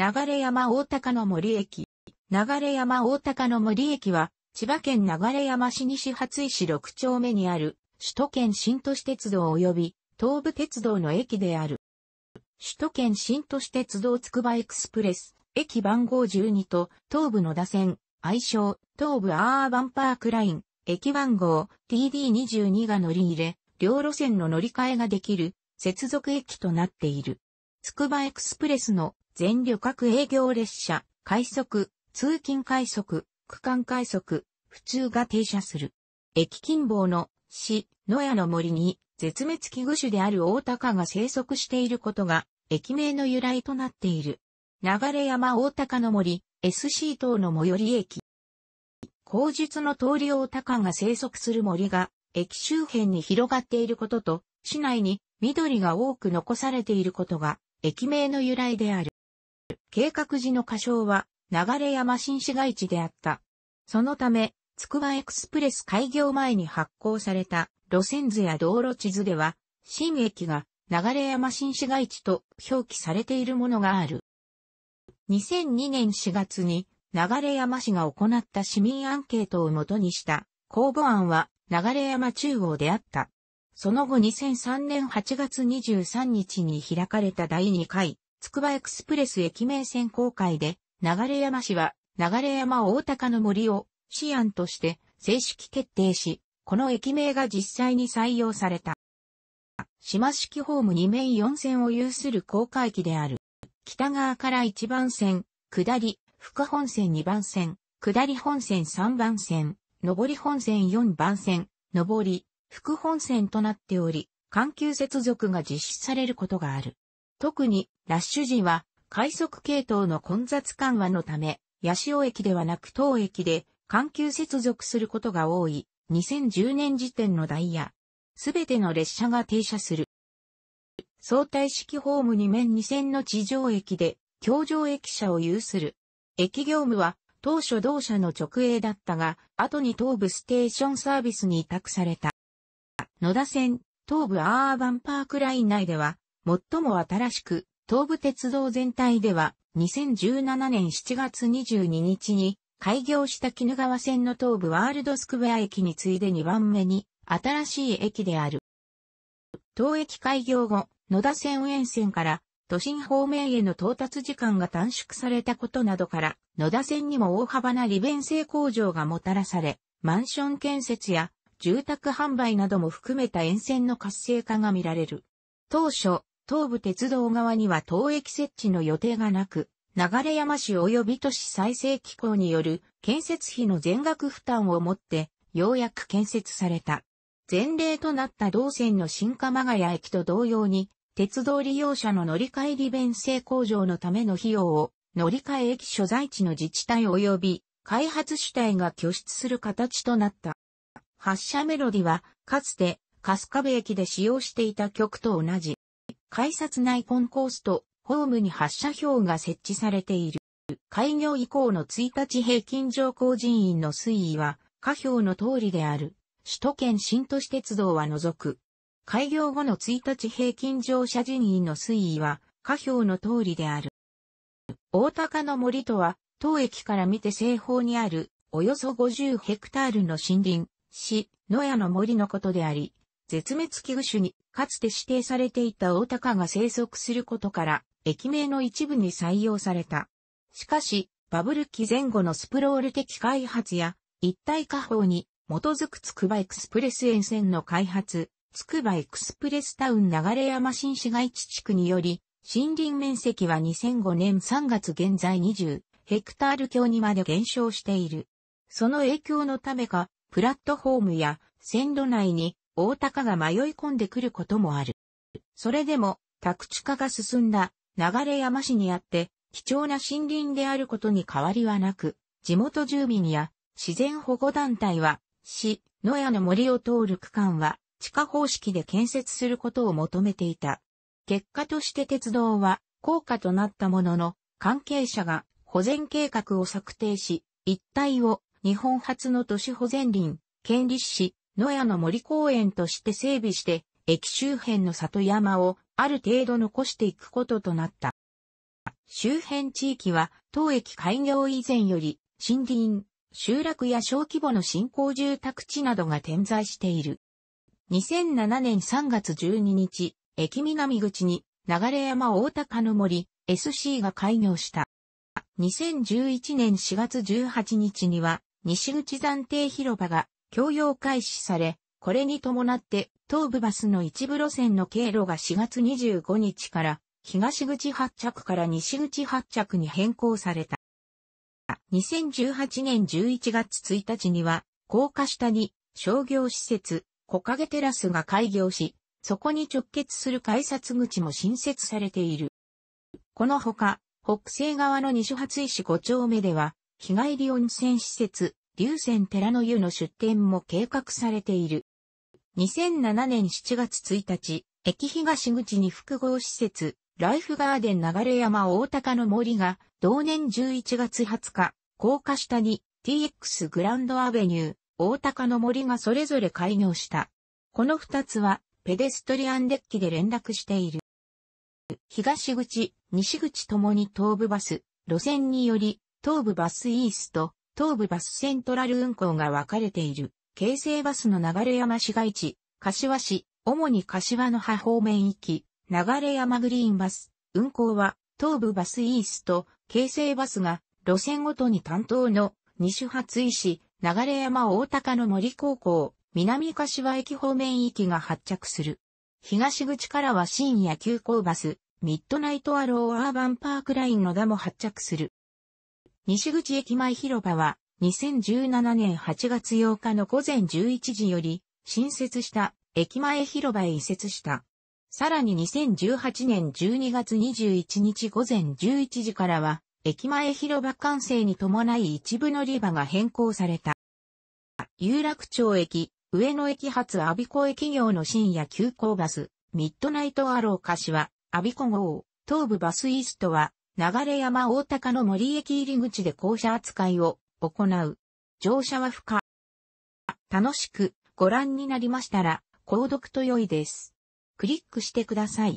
流山大高の森駅。流山大高の森駅は、千葉県流山市西初石六丁目にある、首都圏新都市鉄道及び、東武鉄道の駅である。首都圏新都市鉄道つくばエクスプレス、駅番号12と、東武野田線、愛称、東武アーバンパークライン、駅番号 TD22 が乗り入れ、両路線の乗り換えができる、接続駅となっている。つくばエクスプレスの全旅客営業列車、快速、通勤快速、区間快速、普通が停車する。駅近傍の市、野屋の森に絶滅危惧種である大鷹が生息していることが駅名の由来となっている。流山大鷹の森、SC 等の最寄り駅。口述の通り大鷹が生息する森が駅周辺に広がっていることと、市内に緑が多く残されていることが駅名の由来である。計画時の仮称は、流山新市街地であった。そのため、つくばエクスプレス開業前に発行された路線図や道路地図では、新駅が流山新市街地と表記されているものがある。2002年4月に流山市が行った市民アンケートをもとにした公募案は流山中央であった。その後2003年8月23日に開かれた第2回つくばエクスプレス駅名線公開で、流山市は、流山大高の森を、市案として正式決定し、この駅名が実際に採用された。島式ホーム2面4線を有する公開駅である。北側から1番線、下り、副本線2番線、下り本線3番線、上り本線4番線、上り、副本線となっており、環球接続が実施されることがある。特に、ラッシュ時は、快速系統の混雑緩和のため、八潮駅ではなく当駅で、環球接続することが多い、2010年時点のダイヤ。すべての列車が停車する。相対式ホーム2面2線の地上駅で、橋上駅舎を有する。駅業務は、当初同社の直営だったが、後に東部ステーションサービスに委託された。野田線、東部アーバンパークライン内では、最も新しく、東武鉄道全体では、2017年7月22日に、開業した鬼怒川線の東武ワールドスクウェア駅に次いで2番目に、新しい駅である。当駅開業後、野田線沿線から、都心方面への到達時間が短縮されたことなどから、野田線にも大幅な利便性向上がもたらされ、マンション建設や住宅販売なども含めた沿線の活性化が見られる。当初、東武鉄道側には当駅設置の予定がなく、流山市及び都市再生機構による建設費の全額負担をもって、ようやく建設された。前例となった道線の新鎌ヶ谷駅と同様に、鉄道利用者の乗り換え利便性向上のための費用を、乗り換え駅所在地の自治体及び開発主体が拠出する形となった。発車メロディは、かつて、春日部駅で使用していた曲と同じ。改札内コンコースとホームに発車票が設置されている。開業以降の1日平均乗降人員の推移は、下表の通りである。首都圏新都市鉄道は除く。開業後の1日平均乗車人員の推移は、下表の通りである。大高の森とは、当駅から見て西方にある、およそ50ヘクタールの森林、市、野屋の森のことであり、絶滅危惧種にかつて指定されていた大高が生息することから、駅名の一部に採用された。しかし、バブル期前後のスプロール的開発や、一体化法に基づくつくばエクスプレス沿線の開発、つくばエクスプレスタウン流山新市街地地区により、森林面積は2005年3月現在20ヘクタール強にまで減少している。その影響のためか、プラットフォームや線路内に大高が迷い込んでくることもある。それでも、宅地化が進んだ流山市にあって、貴重な森林であることに変わりはなく、地元住民や自然保護団体は、市、野屋の森を通る区間は、地下方式で建設することを求めていた。結果として鉄道は、高価となったものの、関係者が保全計画を策定し、一帯を日本初の都市保全林、県立市、野屋の森公園として整備して、駅周辺の里山をある程度残していくこととなった。周辺地域は、当駅開業以前より、森林、集落や小規模の新興住宅地などが点在している。2007年3月12日、駅南口に、流山大高の森、SC が開業した。2011年4月18日には、西口暫定広場が供用開始され、これに伴って東武バスの一部路線の経路が4月25日から東口発着から西口発着に変更された。2018年11月1日には、高架下に商業施設、木陰テラスが開業し、そこに直結する改札口も新設されている。このほか、北西側の西初石5丁目では、日帰り温泉施設、龍泉寺の湯の出店も計画されている。2007年7月1日、駅東口に複合施設、ライフガーデン流山大高の森が、同年11月20日、高架下に TX グランドアベニュー、大高の森がそれぞれ開業した。この二つは、ペデストリアンデッキで連絡している。東口、西口ともに東部バス、路線により、東部バスイースト、東武バスセントラル運行が分かれている、京成バスの流山市街地、柏市、主に柏の葉方面行き、流山グリーンバス、運行は、東武バスイースト、京成バスが、路線ごとに担当の、西発医師、流山大高の森高校、南柏駅方面行きが発着する。東口からは深夜急行バス、ミッドナイトアローアーバンパークラインの田も発着する。西口駅前広場は、2017年8月8日の午前11時より、新設した駅前広場へ移設した。さらに2018年12月21日午前11時からは、駅前広場完成に伴い一部乗り場が変更された。有楽町駅、上野駅発阿ビ子駅業の深夜急行バス、ミッドナイトアローカシは、阿ビ子号、東部バスイーストは、流山大高の森駅入り口で降車扱いを行う。乗車は不可。楽しくご覧になりましたら、購読と良いです。クリックしてください。